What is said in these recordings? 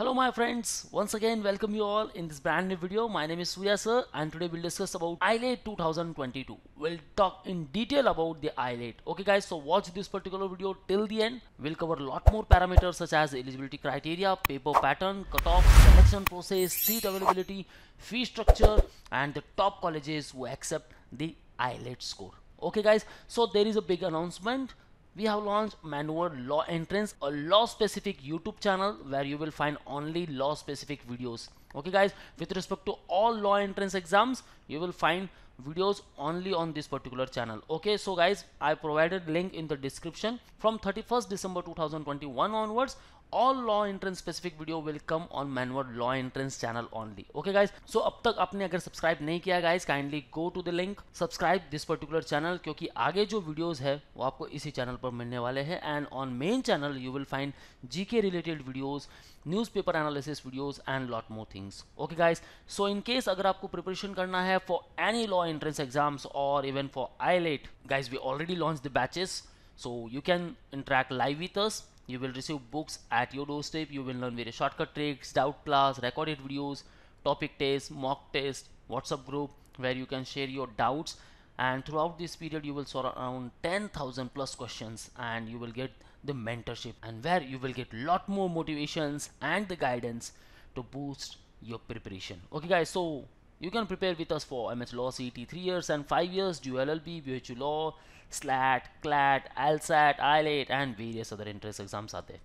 Hello my friends, once again welcome you all in this brand new video. My name is Surya sir and today we'll discuss about ILA 2022. We'll talk in detail about the ILA. Okay guys, so watch this particular video till the end. We'll cover a lot more parameters such as eligibility criteria, paper pattern, cutoff, selection process, seat availability, fee structure and the top colleges who accept the ILA score. Okay guys, so there is a big announcement we have launched Maneuver Law Entrance, a law specific YouTube channel where you will find only law specific videos. Okay guys, with respect to all law entrance exams, you will find videos only on this particular channel. Okay, so guys, I provided link in the description from 31st December 2021 onwards. All law entrance specific video welcome on Manward law entrance channel only okay guys so अब तक आपने अगर subscribe नहीं किया guys kindly go to the link subscribe this particular channel क्योंकि आगे जो videos है वो आपको इसी चैनल पर मिलने वाले हैं and on main channel you will find G K related videos news paper analysis videos and lot more things okay guys so in case अगर आपको प्रिपरेशन करना है for any law entrance exams और even for AILET guys we already launch the batches so you can interact live with us You will receive books at your doorstep. You will learn various shortcut tricks, doubt class, recorded videos, topic tests, mock tests, WhatsApp group where you can share your doubts. And throughout this period, you will solve around 10,000 plus questions and you will get the mentorship and where you will get lot more motivations and the guidance to boost your preparation. Okay guys, so you can prepare with us for MH Law CET 3 years and 5 years, dual LLB, BHU Law, SLAT, CLAT, ALSAT, ILATE and various other entrance exams are there.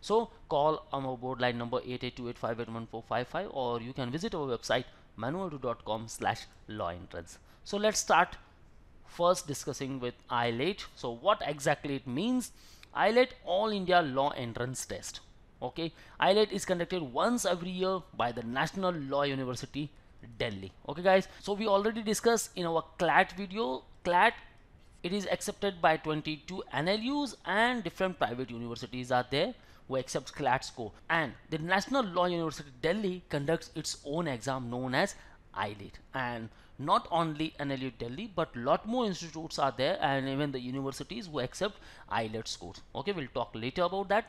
So call our board line number 8828581455 or you can visit our website manual2.com slash law entrance. So let's start first discussing with ILATE. So what exactly it means? ILATE All India Law Entrance Test. Okay, ILATE is conducted once every year by the National Law University Delhi. Okay guys, so we already discussed in our CLAT video, CLAT it is accepted by 22 NLUs and different private universities are there who accept CLAT score and the National Law University Delhi conducts its own exam known as ILET and not only NLU Delhi but lot more institutes are there and even the universities who accept ILET scores okay we'll talk later about that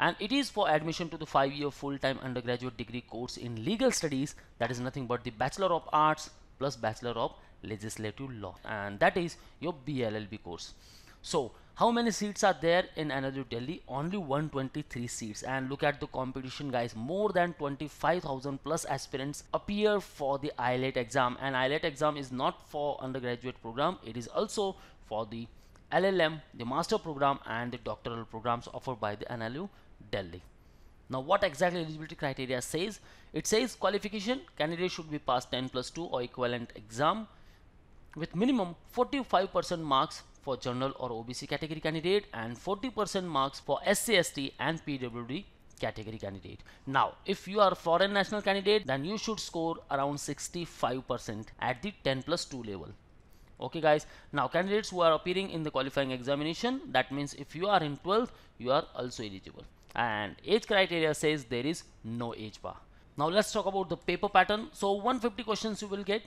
and it is for admission to the five-year full-time undergraduate degree course in legal studies that is nothing but the Bachelor of Arts plus Bachelor of Legislative Law and that is your BLLB course. So how many seats are there in NLU Delhi? Only 123 seats and look at the competition guys more than 25,000 plus aspirants appear for the IELTS exam and IELTS exam is not for undergraduate program it is also for the LLM, the master program and the doctoral programs offered by the NLU Delhi. Now what exactly eligibility criteria says? It says qualification candidate should be passed 10 plus 2 or equivalent exam with minimum 45% marks for general or OBC category candidate and 40% marks for SCST and PWD category candidate. Now, if you are foreign national candidate, then you should score around 65% at the 10 plus 2 level. Okay guys, now candidates who are appearing in the qualifying examination, that means if you are in 12th, you are also eligible and age criteria says there is no age bar. Now let's talk about the paper pattern. So 150 questions you will get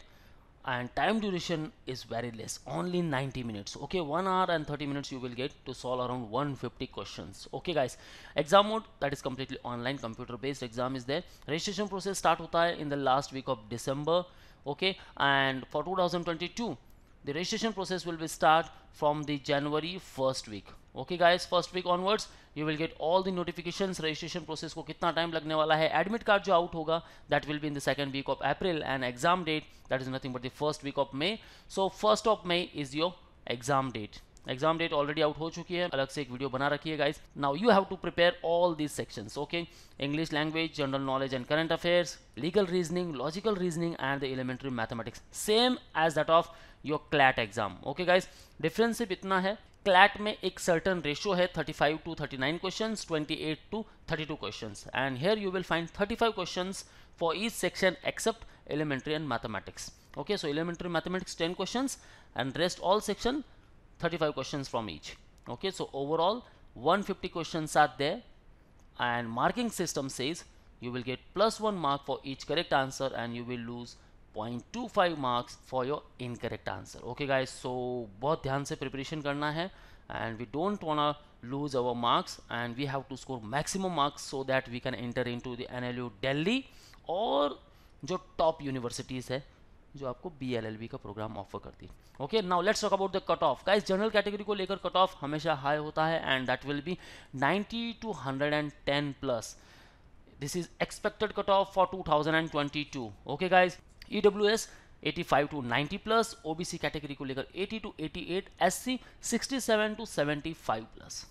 and time duration is very less only 90 minutes okay 1 hour and 30 minutes you will get to solve around 150 questions okay guys exam mode that is completely online computer based exam is there registration process start hota hai in the last week of december okay and for 2022 the registration process will be start from the January first week. Okay guys, first week onwards, you will get all the notifications, registration process ko kitna time lagne wala admit card jo out hoga, that will be in the second week of April and exam date, that is nothing but the first week of May. So first of May is your exam date. Exam date already out हो चुकी है अलग से एक video बना रखी है guys now you have to prepare all this section okay English language general knowledge and current affairs legal reasoning logical reasoning and the elementary mathematics same as that of your CLAT exam okay guys difference सिर्फ इतना है CLAT में एक certain ratio है 35 to 39 questions 28 to 32 questions and here you will find 35 questions for each section except elementary and mathematics okay so elementary mathematics 10 questions and rest all section 35 questions from each okay so overall 150 questions are there and marking system says you will get plus 1 mark for each correct answer and you will lose 0.25 marks for your incorrect answer okay guys so bahut dhyan se preparation karna hai and we don't want to lose our marks and we have to score maximum marks so that we can enter into the NLU Delhi or jo top universities hai जो आपको B L L B का programme offer करती है okay now let's talk about the cut off guys general category को लेकर cut off हमेशा high होता है and that will be 90 to 110 plus this is expected cut off for 2022 okay guys E 85 to 90 plus OBC category को लेकर 80 to 88 SC 67 to 75 plus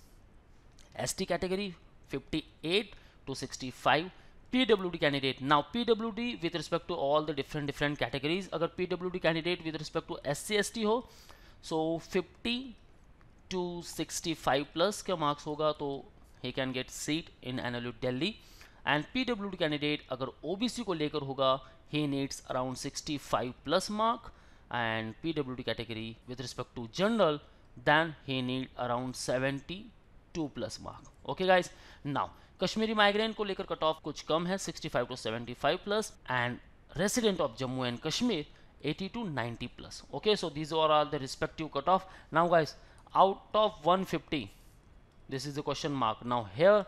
ST category 58 to 65 PWD candidate. Now PWD with respect to all the different different categories. अगर PWD candidate with respect to SC/ST हो, so 50 to 65 plus के marks होगा तो he can get seat in NLU Delhi. And PWD candidate अगर OBC को लेकर होगा he needs around 65 plus mark. And PWD category with respect to general then he need around 70 to plus mark okay guys now Kashmiri migrant को लेकर cut off कुछ कम है 65 to 75 plus and resident of Jammu and Kashmir 80 to 90 plus okay so this are all the respective cut off now guys out of 150 this is the question mark now here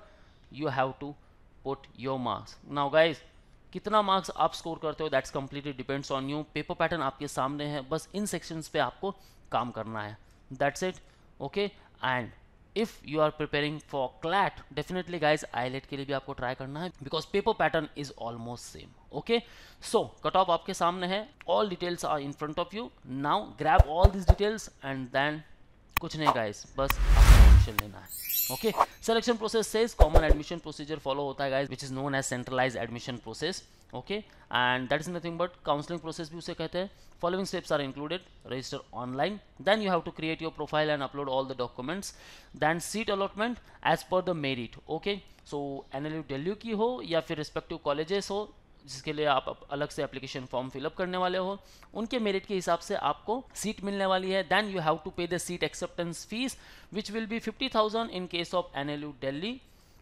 you have to put your marks now guys कितना marks आप score करते हो that's completely depends on you paper pattern आपके सामने है बस इन sections पे आपको काम करना है that's it okay and if you are preparing for CLAT definitely guys AILET के लिए भी आपको ट्राई करना है because paper pattern is almost same okay so cut off आपके सामने है all details are in front of you now grab all this details and then कुछ नहीं गाइज बस एडमिशन लेना है ओके सिलेक्शन प्रोसेस से कॉमन एडमिशन प्रोसीजर फॉलो होता है guys which is known as centralise admission process okay and that is nothing but counselling process भी उसे कहते हैं following steps are included register online then you have to create your profile and upload all the documents then seat allotment as per the merit okay so N L U Delhi की हो या फिर respective colleges हो जिसके लिए आप अलग से एप्लीकेशन फॉर्म फिलअप करने वाले हो उनके मेरिट के हिसाब से आपको सीट मिलने वाली है then you have to pay the seat acceptance fees which will be fifty thousand in case of N L U Delhi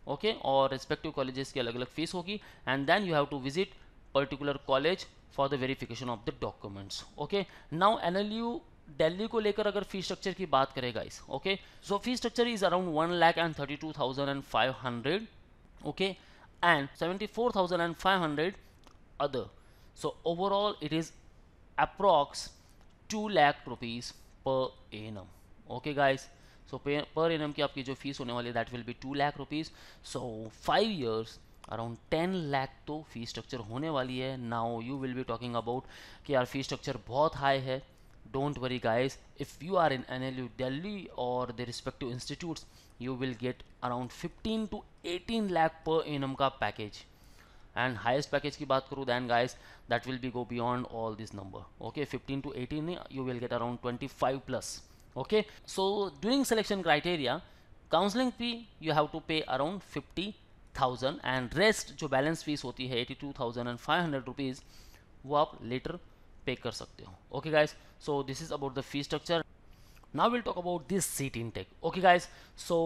okay और रेस्पेक्टिव कॉलेजेस की अलग अलग फीस होगी and then you have to visit particular college for the verification of the documents okay now N Delhi को लेकर अगर fee structure की बात करें guys okay so fees structure is around one lakh and thirty two thousand and five hundred okay and seventy four thousand and five hundred other so overall it is approx two lakh rupees per annum okay guys so per annum की आपकी जो fees होने वाली है that will be two lakh rupees so five years around ten lakh तो fee structure होने वाली है now you will be talking about कि यार फी स्ट्रक्चर बहुत हाई है don't worry guys if you are in N L U Delhi और the respective institutes you will get around fifteen to eighteen lakh per annum का package and heist package की बात करूँ then guys that will be go beyond all this number okay fifteen to eighteen you will get around twenty five plus okay so during selection criteria counselling fee you have to pay around fifty thousand and rest जो balance fees होती है eighty two thousand and five hundred rupees वो आप later pay कर सकते हो okay guys so this is about the fee structure now will talk about this seat intake okay guys so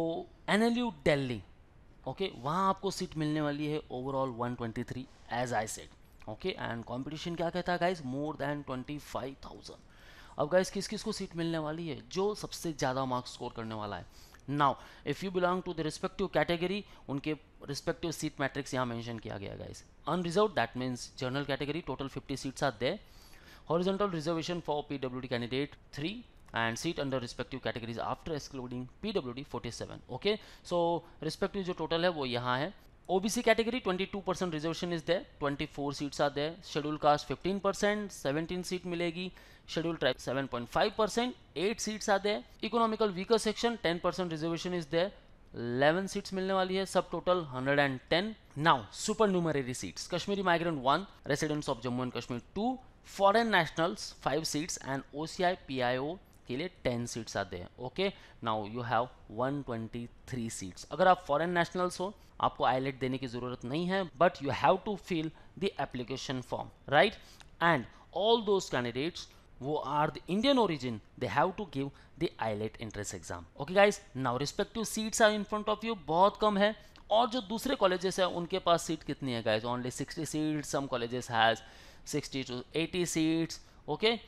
N L U Delhi okay वहाँ आपको seat मिलने वाली है overall one twenty three as I said okay and competition क्या कहता है guys more than thousand अब guys किस किस को सीट मिलने वाली है जो सबसे ज़्यादा मार्क्स स्कोर करने वाला है now if you belong to the respective category उनके रिस्पेक्टिव सीट मैट्रिक्स यहाँ मैंशन किया गया guys unreserved that means general category total fifty seats are W D candidate three and seat under respective categories after excluding P W D forty seven okay so respective जो total है वो यहाँ है OBC category 22% reservation is there 24 seats are there schedule caste 15% 17 seat milegi schedule tribe 7.5% 8 seats are there economical weaker section 10% reservation is there 11 seats milne wali hai sub total 110 now supernumerary seats Kashmiri migrant one residents of Jammu and Kashmir two foreign nationals five seats and O C के लिए 10 seats आते हैं okay now you have 123 seats अगर आप foreign nationals हो आपको eyelet देने की ज़रूरत नहीं है but you have to fill the application form right and all those candidates वो are the Indian origin they have to give the AILET entrance exam okay guys now respective seats are in front of you बहुत कम है और जो दूसरे colleges हैं उनके पास seat कितनी है guys only sixty seats some colleges has sixty to eighty seats okay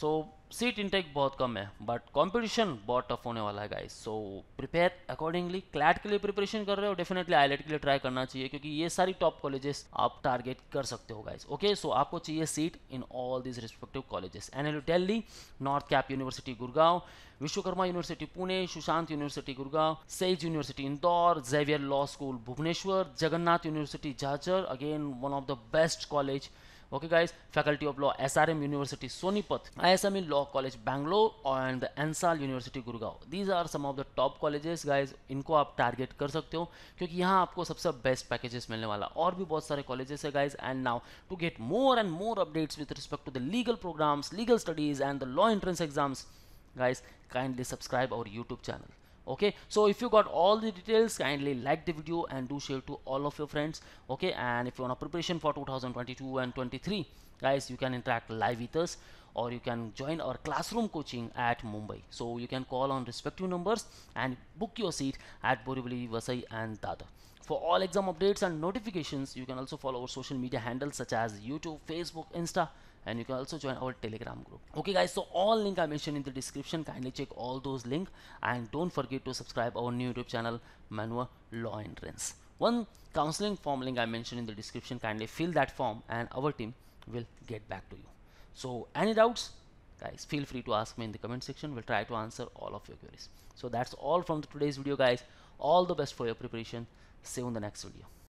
so seat intake बहुत कम है बट कॉम्पिटिशन बहुत टफ होने वाला है guys so prepare accordingly CLAT के लिए प्रिपरेशन कर रहे हो डेफिनेटली आईलेट के लिए ट्राई करना चाहिए क्योंकि ये सारी टॉप कॉलेजेस आप टारगेट कर सकते हो गाइस ओके सो आपको चाहिए seat in all this respective colleges N Delhi North Cap university Gurgaon Vishwakarma university Pune Sushant university Gurgaon Sage university Indore Xavier law school Bhubaneswar Jagannath university Jhajjar again one of the best college okay guys faculty of law S R M university Sonipat I S M in law college Bangalore and the Ansal university Gurugram these are some of the top colleges guys इनको आप target कर सकते हो क्योंकि यहाँ आपको सबसे best packages मिलने वाला और भी बहुत सारे कॉलेजेस है guys and now to get more and more updates with respect to the legal programmes legal studies and the law entrance exams guys kindly subscribe our YouTube channel okay so if you got all the details kindly like the video and do share to all of your friends okay and if you want a preparation for 2022 and 23 guys you can interact live with us or you can join our classroom coaching at Mumbai. So you can call on respective numbers and book your seat at Borivali, Vasai and Tata. For all exam updates and notifications, you can also follow our social media handles such as YouTube, Facebook, Insta, and you can also join our telegram group okay guys so all link i mentioned in the description kindly check all those link and don't forget to subscribe our new youtube channel manua law entrance one counseling form link i mentioned in the description kindly fill that form and our team will get back to you so any doubts guys feel free to ask me in the comment section we'll try to answer all of your queries so that's all from today's video guys all the best for your preparation see you in the next video